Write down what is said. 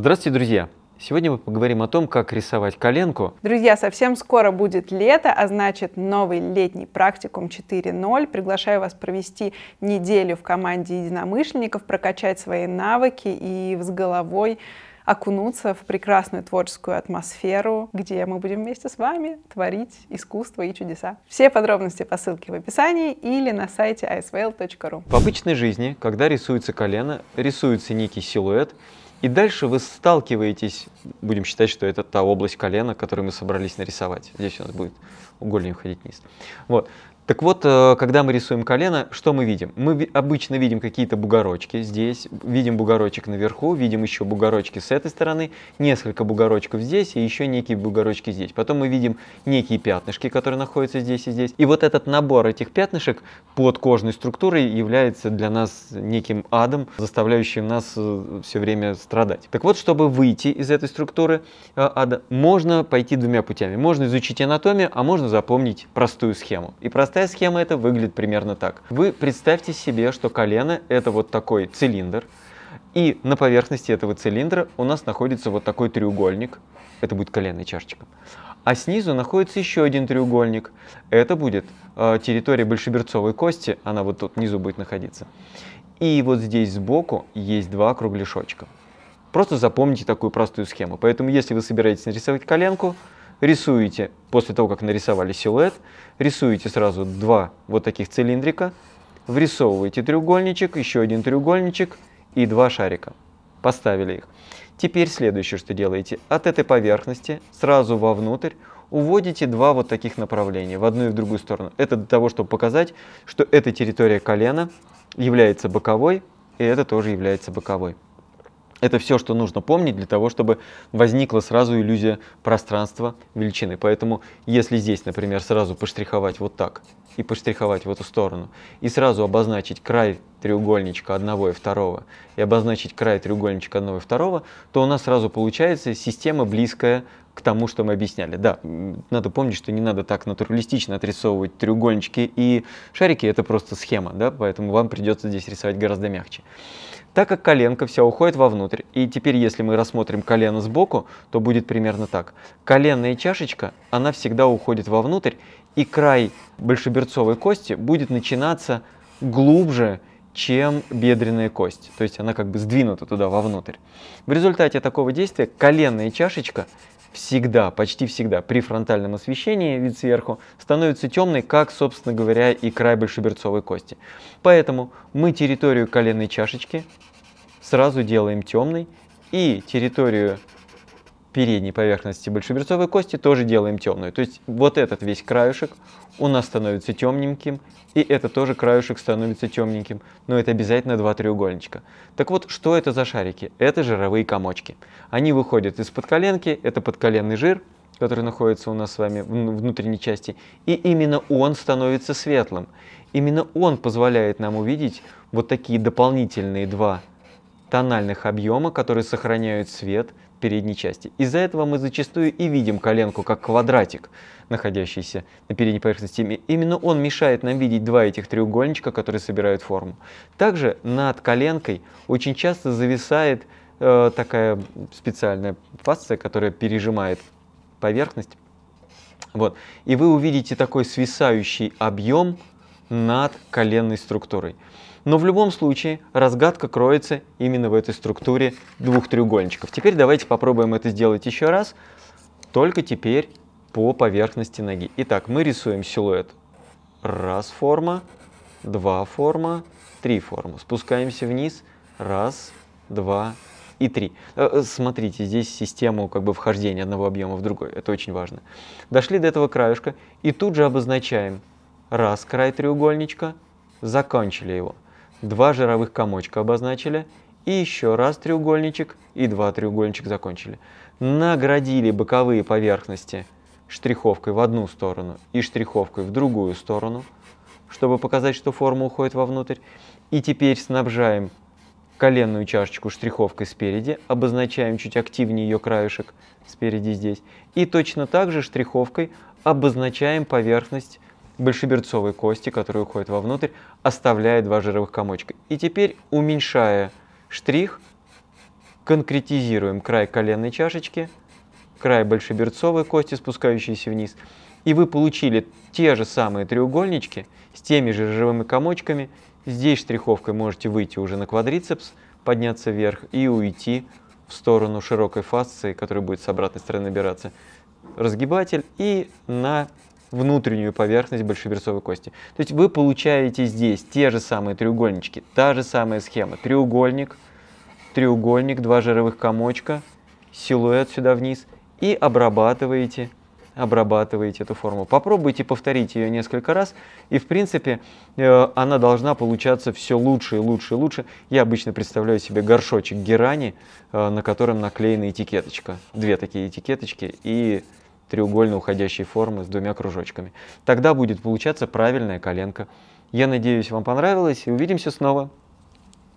Здравствуйте, друзья! Сегодня мы поговорим о том, как рисовать коленку. Друзья, совсем скоро будет лето, а значит новый летний практикум 4.0. Приглашаю вас провести неделю в команде единомышленников, прокачать свои навыки и с головой окунуться в прекрасную творческую атмосферу, где мы будем вместе с вами творить искусство и чудеса. Все подробности по ссылке в описании или на сайте isvale.ru. В обычной жизни, когда рисуется колено, рисуется некий силуэт, и дальше вы сталкиваетесь, будем считать, что это та область колена, которую мы собрались нарисовать. Здесь у нас будет угольник уходить вниз. Вот. Так вот, э, когда мы рисуем колено, что мы видим? Мы обычно видим какие-то бугорочки здесь, видим бугорочек наверху, видим еще бугорочки с этой стороны, несколько бугорочков здесь и еще некие бугорочки здесь. Потом мы видим некие пятнышки, которые находятся здесь и здесь. И вот этот набор этих пятнышек под кожной структурой является для нас неким адом, заставляющим нас э, все время страдать. Так вот, чтобы выйти из этой структуры э, ада, можно пойти двумя путями. Можно изучить анатомию, а можно запомнить простую схему. И простая Простая схема это выглядит примерно так. Вы представьте себе, что колено это вот такой цилиндр, и на поверхности этого цилиндра у нас находится вот такой треугольник, это будет коленная чашечка. А снизу находится еще один треугольник. Это будет э, территория большеберцовой кости, она вот тут внизу будет находиться. И вот здесь сбоку есть два кругляшочка. Просто запомните такую простую схему. Поэтому если вы собираетесь нарисовать коленку, рисуете, после того, как нарисовали силуэт, рисуете сразу два вот таких цилиндрика, врисовываете треугольничек, еще один треугольничек и два шарика. Поставили их. Теперь следующее, что делаете. От этой поверхности сразу вовнутрь уводите два вот таких направления в одну и в другую сторону. Это для того, чтобы показать, что эта территория колена является боковой, и это тоже является боковой. Это все, что нужно помнить для того, чтобы возникла сразу иллюзия пространства величины. Поэтому, если здесь, например, сразу поштриховать вот так и поштриховать в эту сторону, и сразу обозначить край треугольничка одного и второго, и обозначить край треугольничка одного и второго, то у нас сразу получается система близкая к тому, что мы объясняли. Да, надо помнить, что не надо так натуралистично отрисовывать треугольнички и шарики, это просто схема, да, поэтому вам придется здесь рисовать гораздо мягче. Так как коленка вся уходит вовнутрь, и теперь если мы рассмотрим колено сбоку, то будет примерно так. Коленная чашечка, она всегда уходит вовнутрь, и край большеберцовой кости будет начинаться глубже, чем бедренная кость. То есть она как бы сдвинута туда вовнутрь. В результате такого действия коленная чашечка всегда, почти всегда при фронтальном освещении вид сверху становится темной, как, собственно говоря, и край большеберцовой кости. Поэтому мы территорию коленной чашечки сразу делаем темной и территорию передней поверхности большеберцовой кости тоже делаем темную. То есть вот этот весь краешек у нас становится темненьким, и это тоже краешек становится темненьким, но это обязательно два треугольничка. Так вот, что это за шарики? Это жировые комочки. Они выходят из-под коленки, это подколенный жир, который находится у нас с вами в внутренней части, и именно он становится светлым. Именно он позволяет нам увидеть вот такие дополнительные два тональных объема, которые сохраняют свет – передней части. Из-за этого мы зачастую и видим коленку как квадратик, находящийся на передней поверхности. Именно он мешает нам видеть два этих треугольничка, которые собирают форму. Также над коленкой очень часто зависает э, такая специальная фасция, которая пережимает поверхность. Вот. И вы увидите такой свисающий объем над коленной структурой. Но в любом случае разгадка кроется именно в этой структуре двух треугольничков. Теперь давайте попробуем это сделать еще раз, только теперь по поверхности ноги. Итак, мы рисуем силуэт. Раз форма, два форма, три форма. Спускаемся вниз. Раз, два и три. Э, э, смотрите, здесь систему как бы вхождения одного объема в другой. Это очень важно. Дошли до этого краешка и тут же обозначаем раз край треугольничка, закончили его, два жировых комочка обозначили, и еще раз треугольничек, и два треугольничка закончили. Наградили боковые поверхности штриховкой в одну сторону и штриховкой в другую сторону, чтобы показать, что форма уходит вовнутрь. И теперь снабжаем коленную чашечку штриховкой спереди, обозначаем чуть активнее ее краешек спереди здесь. И точно так же штриховкой обозначаем поверхность большеберцовой кости, которая уходит вовнутрь, оставляя два жировых комочка. И теперь, уменьшая штрих, конкретизируем край коленной чашечки, край большеберцовой кости, спускающейся вниз, и вы получили те же самые треугольнички с теми же жировыми комочками. Здесь штриховкой можете выйти уже на квадрицепс, подняться вверх и уйти в сторону широкой фасции, которая будет с обратной стороны набираться разгибатель и на внутреннюю поверхность большеберцовой кости. То есть вы получаете здесь те же самые треугольнички, та же самая схема. Треугольник, треугольник, два жировых комочка, силуэт сюда вниз и обрабатываете обрабатываете эту форму. Попробуйте повторить ее несколько раз, и в принципе э, она должна получаться все лучше и лучше и лучше. Я обычно представляю себе горшочек герани, э, на котором наклеена этикеточка. Две такие этикеточки и треугольно уходящей формы с двумя кружочками. Тогда будет получаться правильная коленка. Я надеюсь, вам понравилось и увидимся снова.